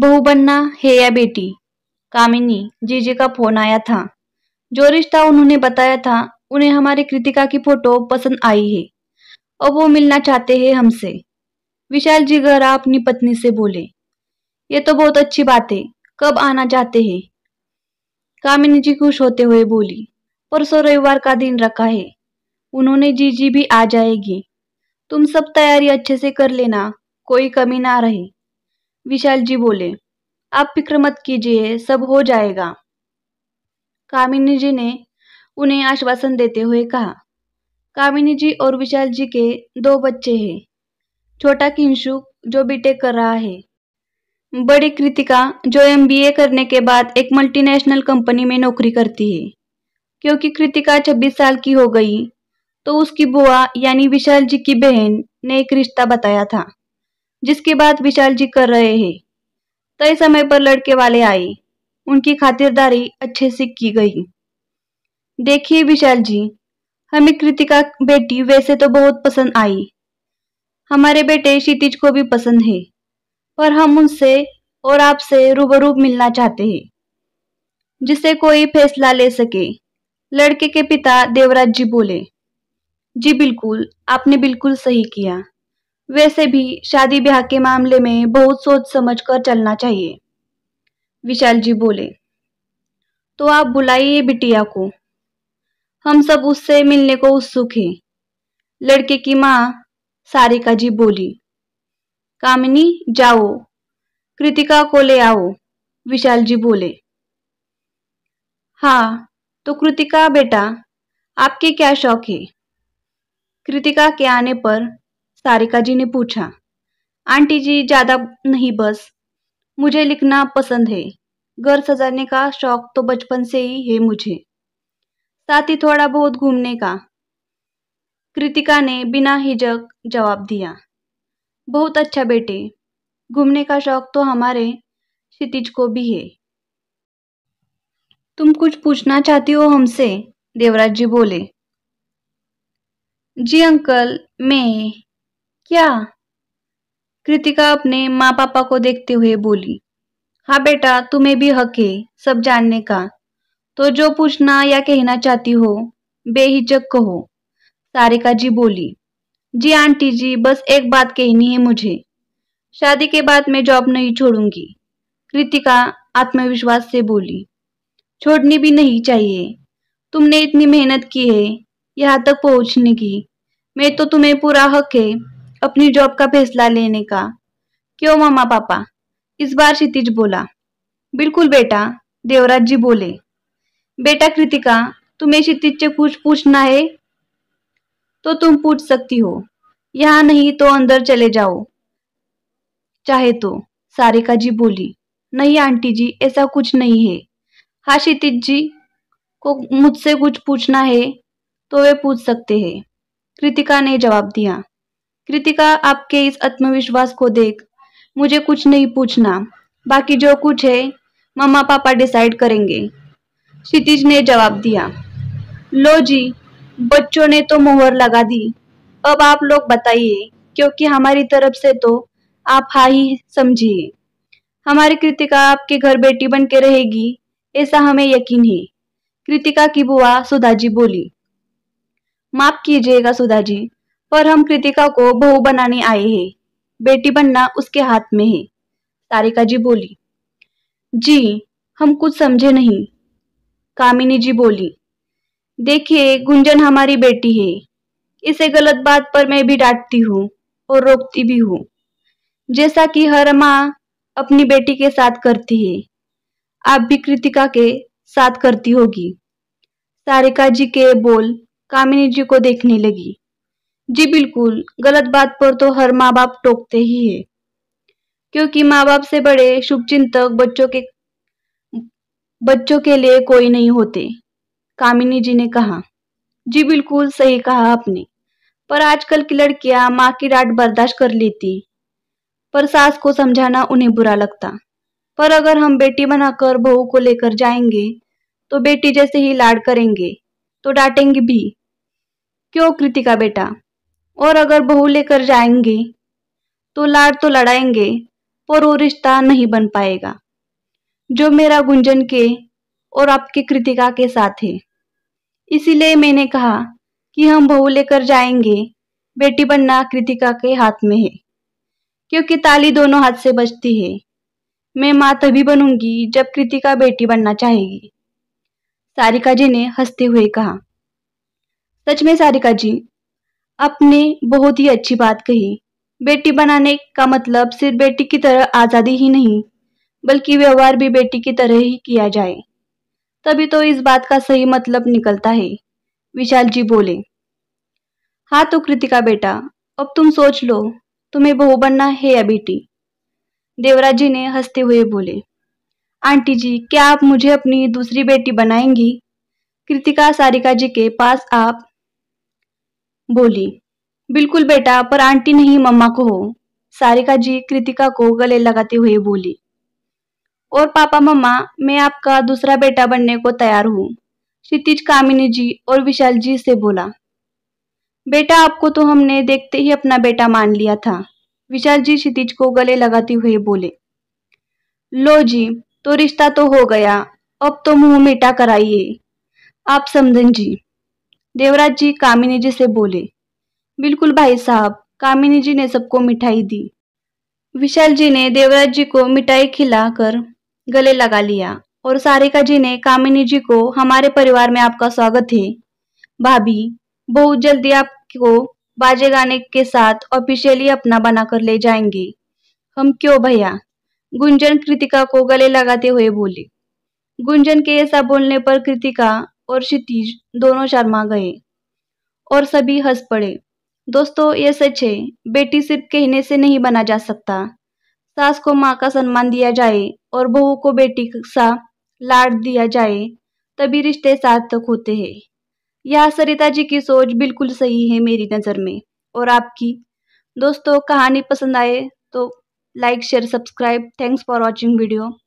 बहू बनना है या बेटी कामिनी जीजे का फोन आया था जो रिश्ता उन्होंने बताया था उन्हें हमारी कृतिका की फोटो पसंद आई है और वो मिलना चाहते हैं हमसे विशाल जी घर अपनी पत्नी से बोले ये तो बहुत अच्छी बात है कब आना चाहते हैं कामिनी जी खुश होते हुए बोली परसों रविवार का दिन रखा है उन्होंने जीजी भी आ जाएगी तुम सब तैयारी अच्छे से कर लेना कोई कमी ना रहे विशाल जी बोले आप फिक्र मत कीजिए सब हो जाएगा कामिनी जी ने उन्हें आश्वासन देते हुए कहा कामिनी जी और विशाल जी के दो बच्चे हैं छोटा किंशु जो बीटेक कर रहा है बड़ी कृतिका जो एमबीए करने के बाद एक मल्टीनेशनल कंपनी में नौकरी करती है क्योंकि कृतिका छब्बीस साल की हो गई तो उसकी बुआ यानी विशाल जी की बहन ने एक रिश्ता बताया था जिसकी बात विशाल जी कर रहे हैं तय समय पर लड़के वाले आए उनकी खातिरदारी अच्छे से की गई देखिए विशाल जी हमें कृतिका बेटी वैसे तो बहुत पसंद आई हमारे बेटे क्षितिज को भी पसंद है पर हम उनसे और आपसे रूबरू मिलना चाहते हैं जिससे कोई फैसला ले सके लड़के के पिता देवराज जी बोले जी बिल्कुल आपने बिल्कुल सही किया वैसे भी शादी ब्याह के मामले में बहुत सोच समझ कर चलना चाहिए विशाल जी बोले तो आप बुलाइए बिटिया को हम सब उससे मिलने को उत्सुक हैं लड़के की माँ सारिका जी बोली कामिनी जाओ कृतिका को ले आओ विशाल जी बोले हाँ तो कृतिका बेटा आपके क्या शौक है कृतिका के आने पर सारिका जी ने पूछा आंटी जी ज्यादा नहीं बस मुझे लिखना पसंद है घर सजाने का शौक तो बचपन से ही है मुझे साथ ही थोड़ा बहुत घूमने का कृतिका ने बिना हिजक जवाब दिया बहुत अच्छा बेटे घूमने का शौक तो हमारे क्षितिज को भी है तुम कुछ पूछना चाहती हो हमसे देवराज जी बोले जी अंकल मैं क्या कृतिका अपने माँ पापा को देखते हुए बोली हाँ बेटा तुम्हें भी हक है सब जानने का तो जो पूछना या कहना चाहती हो बेहिचक कहो सारिका जी बोली जी आंटी जी बस एक बात कहनी है मुझे शादी के बाद मैं जॉब नहीं छोड़ूंगी कृतिका आत्मविश्वास से बोली छोड़नी भी नहीं चाहिए तुमने इतनी मेहनत की है यहाँ तक पहुँचने की मैं तो तुम्हें पूरा हक है अपनी जॉब का फैसला लेने का क्यों मामा पापा इस बार क्षितिज बोला बिल्कुल बेटा देवराज जी बोले बेटा कृतिका तुम्हें क्षितिज से कुछ पूछना है तो तुम पूछ सकती हो यहाँ नहीं तो अंदर चले जाओ चाहे तो सारिका जी बोली नहीं आंटी जी ऐसा कुछ नहीं है हाँ क्षितिज जी को मुझसे कुछ पूछना है तो वे पूछ सकते हैं कृतिका ने जवाब दिया कृतिका आपके इस आत्मविश्वास को देख मुझे कुछ नहीं पूछना बाकी जो कुछ है मम्मा पापा डिसाइड करेंगे क्षितिज ने जवाब दिया लो जी बच्चों ने तो मोहर लगा दी अब आप लोग बताइए क्योंकि हमारी तरफ से तो आप हा ही समझिए हमारी कृतिका आपके घर बेटी बन के रहेगी ऐसा हमें यकीन है कृतिका की बुआ सुधा जी बोली माफ कीजिएगा सुधा जी पर हम कृतिका को बहू बनाने आए हैं बेटी बनना उसके हाथ में है तारिका जी बोली जी हम कुछ समझे नहीं कामिनी जी बोली देखिए गुंजन हमारी बेटी है इसे गलत बात पर मैं भी डांटती हूँ और रोकती भी हूँ जैसा कि हर माँ अपनी बेटी के साथ करती है आप भी कृतिका के साथ करती होगी सारिका जी के बोल कामिनी जी को देखने लगी जी बिल्कुल गलत बात पर तो हर माँ बाप टोकते ही है क्योंकि माँ बाप से बड़े शुभ चिंतक बच्चों के बच्चों के लिए कोई नहीं होते कामिनी जी ने कहा जी बिल्कुल सही कहा आपने पर आजकल की लड़कियां माँ की डांट बर्दाश्त कर लेती पर सास को समझाना उन्हें बुरा लगता पर अगर हम बेटी बनाकर बहू को लेकर जाएंगे तो बेटी जैसे ही लाड करेंगे तो डांटेंगे भी क्यों कृतिका बेटा और अगर बहू लेकर जाएंगे तो लाड तो लड़ाएंगे पर वो रिश्ता नहीं बन पाएगा जो मेरा गुंजन के और आपके कृतिका के साथ है इसीलिए मैंने कहा कि हम बहू लेकर जाएंगे बेटी बनना कृतिका के हाथ में है क्योंकि ताली दोनों हाथ से बजती है मैं माँ तभी बनूंगी जब कृतिका बेटी बनना चाहेगी सारिका जी ने हंसते हुए कहा सच में सारिका जी अपने बहुत ही अच्छी बात कही बेटी बनाने का मतलब सिर्फ बेटी की तरह आज़ादी ही नहीं बल्कि व्यवहार भी बेटी की तरह ही किया जाए तभी तो इस बात का सही मतलब निकलता है विशाल जी बोले हाँ तो कृतिका बेटा अब तुम सोच लो तुम्हें बहू बनना है या बेटी देवराज जी ने हंसते हुए बोले आंटी जी क्या आप मुझे अपनी दूसरी बेटी बनाएंगी कृतिका सारिका जी के पास आप बोली बिल्कुल बेटा पर आंटी नहीं मम्मा को हो सारिका जी कृतिका को गले लगाते हुए बोली और पापा मम्मा मैं आपका दूसरा बेटा बनने को तैयार हूँ क्षितिज कामिनी जी और विशाल जी से बोला बेटा आपको तो हमने देखते ही अपना बेटा मान लिया था विशाल जी क्षितिज को गले लगाते हुए बोले लो जी तो रिश्ता तो हो गया अब तो मुंह मीठा कराइए आप समझन जी देवराज जी कामिनी जी से बोले बिल्कुल भाई साहब कामिनी जी ने सबको मिठाई दी विशाल जी ने देवराज जी को मिठाई खिलाकर गले लगा लिया और सारिका जी ने कामिनी जी को हमारे परिवार में आपका स्वागत है भाभी बहुत जल्दी आपको बाजे गाने के साथ ऑफिशियली अपना बनाकर ले जाएंगे हम क्यों भैया गुंजन कृतिका को गले लगाते हुए बोले गुंजन के ऐसा बोलने पर कृतिका और क्षितिज दोनों शर्मा गए और सभी हंस पड़े दोस्तों ये सच है बेटी सिर्फ कहने से नहीं बना जा सकता सास को माँ का सम्मान दिया जाए और बहू को बेटी सा लाड दिया जाए तभी रिश्ते सार्थक होते हैं यह सरिता जी की सोच बिल्कुल सही है मेरी नज़र में और आपकी दोस्तों कहानी पसंद आए तो like share subscribe thanks for watching video